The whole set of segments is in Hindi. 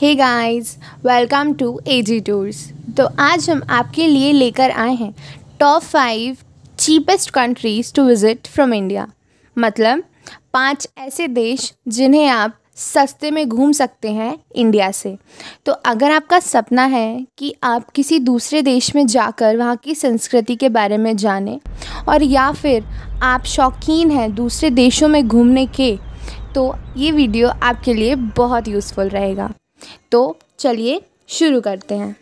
hey guys welcome to A G tours तो आज हम आपके लिए लेकर आए हैं top five cheapest countries to visit from India मतलब पांच ऐसे देश जिन्हें आप सस्ते में घूम सकते हैं इंडिया से तो अगर आपका सपना है कि आप किसी दूसरे देश में जाकर वहाँ की संस्कृति के बारे में जाने और या फिर आप शौकीन हैं दूसरे देशों में घूमने के तो ये वीडियो आपके लिए बहुत यूज़फुल रहेगा तो चलिए शुरू करते हैं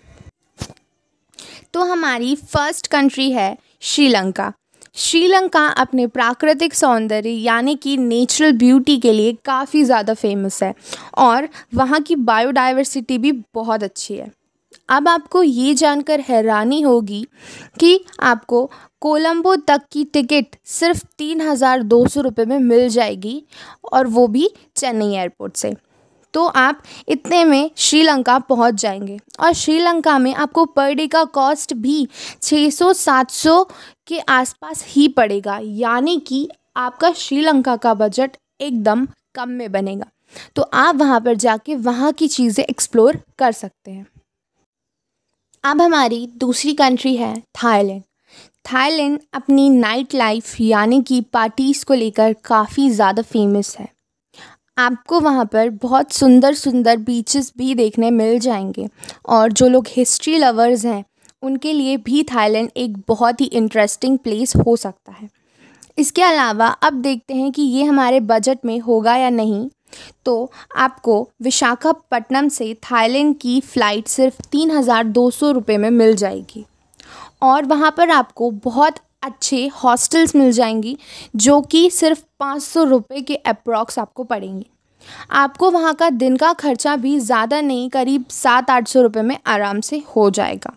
तो हमारी फर्स्ट कंट्री है श्रीलंका श्रीलंका अपने प्राकृतिक सौंदर्य यानी कि नेचुरल ब्यूटी के लिए काफ़ी ज़्यादा फेमस है और वहाँ की बायोडाइवर्सिटी भी बहुत अच्छी है अब आपको ये जानकर हैरानी होगी कि आपको कोलंबो तक की टिकट सिर्फ तीन हज़ार दो सौ रुपये में मिल जाएगी और वो भी चेन्नई एयरपोर्ट से तो आप इतने में श्रीलंका पहुंच जाएंगे और श्रीलंका में आपको पर डे का कॉस्ट भी 600-700 के आसपास ही पड़ेगा यानी कि आपका श्रीलंका का बजट एकदम कम में बनेगा तो आप वहाँ पर जाके वहाँ की चीज़ें एक्सप्लोर कर सकते हैं अब हमारी दूसरी कंट्री है थाईलैंड थाईलैंड अपनी नाइट लाइफ यानी कि पार्टीज़ को लेकर काफ़ी ज़्यादा फेमस है आपको वहाँ पर बहुत सुंदर सुंदर बीचेस भी देखने मिल जाएंगे और जो लोग हिस्ट्री लवर्स हैं उनके लिए भी थाईलैंड एक बहुत ही इंटरेस्टिंग प्लेस हो सकता है इसके अलावा अब देखते हैं कि ये हमारे बजट में होगा या नहीं तो आपको विशाखापट्टनम से थाईलैंड की फ़्लाइट सिर्फ तीन हज़ार दो सौ रुपये में मिल जाएगी और वहाँ पर आपको बहुत अच्छे हॉस्टल्स मिल जाएंगी जो कि सिर्फ पाँच सौ रुपये के अप्रॉक्स आपको पड़ेंगे आपको वहाँ का दिन का खर्चा भी ज़्यादा नहीं करीब सात आठ सौ रुपये में आराम से हो जाएगा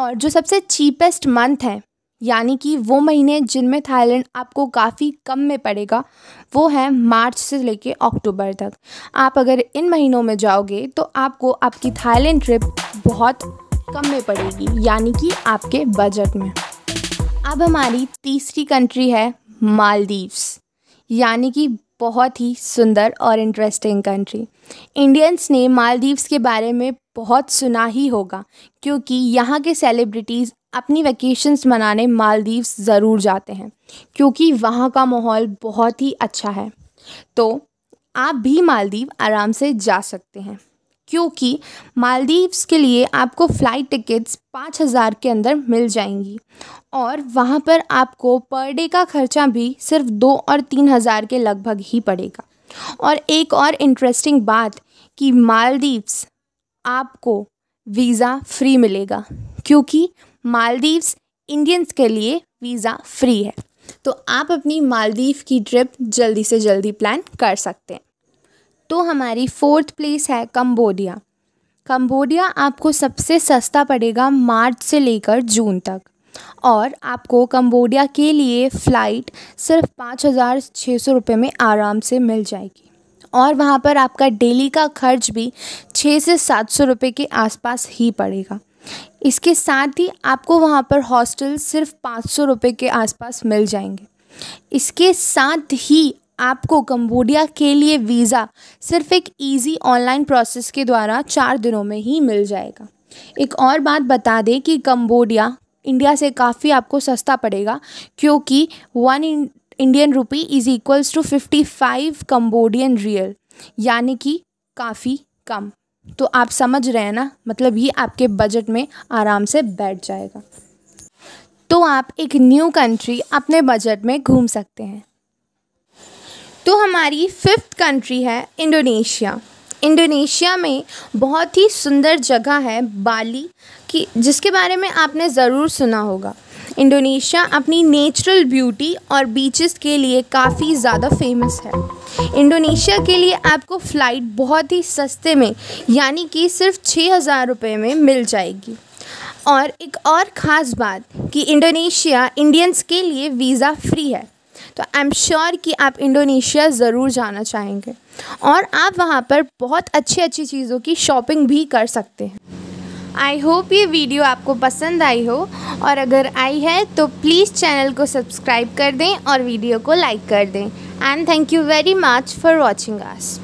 और जो सबसे चीपेस्ट मंथ है यानी कि वो महीने जिनमें थाईलैंड आपको काफ़ी कम में पड़ेगा वो है मार्च से लेके अक्टूबर तक आप अगर इन महीनों में जाओगे तो आपको आपकी थाईलैंड ट्रिप बहुत कम में पड़ेगी यानी कि आपके बजट में अब हमारी तीसरी कंट्री है मालदीव्स यानी कि बहुत ही सुंदर और इंटरेस्टिंग कंट्री इंडियंस ने मालदीव्स के बारे में बहुत सुना ही होगा क्योंकि यहाँ के सेलिब्रिटीज़ अपनी वैकेशंस मनाने मालदीव्स ज़रूर जाते हैं क्योंकि वहाँ का माहौल बहुत ही अच्छा है तो आप भी मालदीव आराम से जा सकते हैं क्योंकि मालदीव्स के लिए आपको फ़्लाइट टिकट्स पाँच हज़ार के अंदर मिल जाएंगी और वहाँ पर आपको पर डे का खर्चा भी सिर्फ दो और तीन हज़ार के लगभग ही पड़ेगा और एक और इंटरेस्टिंग बात कि मालदीव्स आपको वीज़ा फ्री मिलेगा क्योंकि मालदीव्स इंडियंस के लिए वीज़ा फ्री है तो आप अपनी मालदीव की ट्रिप जल्दी से जल्दी प्लान कर सकते हैं तो हमारी फोर्थ प्लेस है कम्बोडिया कम्बोडिया आपको सबसे सस्ता पड़ेगा मार्च से लेकर जून तक और आपको कम्बोडिया के लिए फ़्लाइट सिर्फ पाँच हज़ार छः सौ रुपये में आराम से मिल जाएगी और वहाँ पर आपका डेली का खर्च भी छः से सात सौ रुपये के आसपास ही पड़ेगा इसके साथ ही आपको वहाँ पर हॉस्टल सिर्फ पाँच सौ रुपये के आसपास मिल जाएंगे इसके साथ ही आपको कंबोडिया के लिए वीज़ा सिर्फ एक इजी ऑनलाइन प्रोसेस के द्वारा चार दिनों में ही मिल जाएगा एक और बात बता दें कि कंबोडिया इंडिया से काफ़ी आपको सस्ता पड़ेगा क्योंकि one Indian rupee is equals to fifty five Cambodian riel यानी कि काफ़ी कम तो आप समझ रहे हैं ना मतलब ये आपके बजट में आराम से बैठ जाएगा तो आप एक न्यू कंट्री अपने बजट में घूम सकते हैं हमारी फिफ्थ कंट्री है इंडोनेशिया इंडोनेशिया में बहुत ही सुंदर जगह है बाली की जिसके बारे में आपने ज़रूर सुना होगा इंडोनेशिया अपनी नेचुरल ब्यूटी और बीचेस के लिए काफ़ी ज़्यादा फेमस है इंडोनेशिया के लिए आपको फ़्लाइट बहुत ही सस्ते में यानी कि सिर्फ छः हज़ार रुपये में मिल जाएगी और एक और ख़ास बात कि इंडोनेशिया इंडियंस के लिए वीज़ा फ्री है तो आई एम श्योर कि आप इंडोनेशिया ज़रूर जाना चाहेंगे और आप वहाँ पर बहुत अच्छी अच्छी चीज़ों की शॉपिंग भी कर सकते हैं आई होप ये वीडियो आपको पसंद आई हो और अगर आई है तो प्लीज़ चैनल को सब्सक्राइब कर दें और वीडियो को लाइक कर दें and thank you very much for watching us